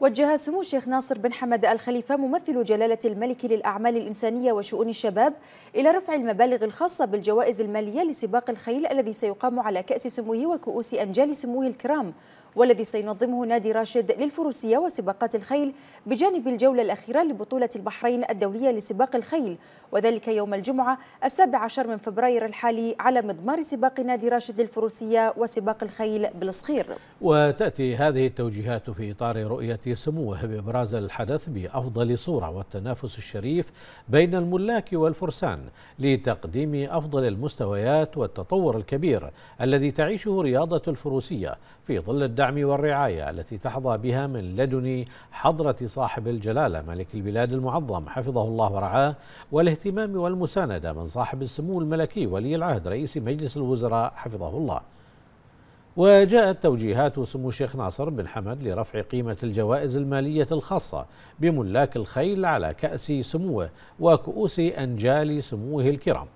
وجه سمو الشيخ ناصر بن حمد الخليفة ممثل جلالة الملك للأعمال الإنسانية وشؤون الشباب إلى رفع المبالغ الخاصة بالجوائز المالية لسباق الخيل الذي سيقام على كأس سموه وكؤوس أنجال سموه الكرام والذي سينظمه نادي راشد للفروسية وسباقات الخيل بجانب الجولة الأخيرة لبطولة البحرين الدولية لسباق الخيل وذلك يوم الجمعة السابع عشر من فبراير الحالي على مضمار سباق نادي راشد للفروسية وسباق الخيل بالصخير وتأتي هذه التوجيهات في إطار رؤية تأتي سموه بإبراز الحدث بأفضل صورة والتنافس الشريف بين الملاك والفرسان لتقديم أفضل المستويات والتطور الكبير الذي تعيشه رياضة الفروسية في ظل الدعم والرعاية التي تحظى بها من لدن حضرة صاحب الجلالة ملك البلاد المعظم حفظه الله ورعاه والاهتمام والمساندة من صاحب السمو الملكي ولي العهد رئيس مجلس الوزراء حفظه الله وجاءت توجيهات سمو الشيخ ناصر بن حمد لرفع قيمة الجوائز المالية الخاصة بملاك الخيل على كأس سموه وكؤوس أنجال سموه الكرام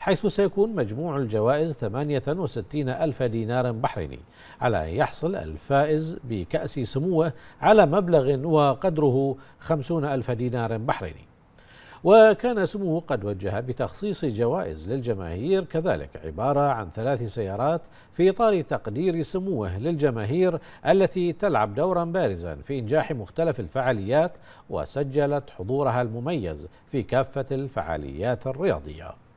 حيث سيكون مجموع الجوائز 68 ألف دينار بحريني على أن يحصل الفائز بكأس سموه على مبلغ وقدره 50 ألف دينار بحريني وكان سموه قد وجه بتخصيص جوائز للجماهير كذلك عبارة عن ثلاث سيارات في إطار تقدير سموه للجماهير التي تلعب دورا بارزا في إنجاح مختلف الفعاليات وسجلت حضورها المميز في كافة الفعاليات الرياضية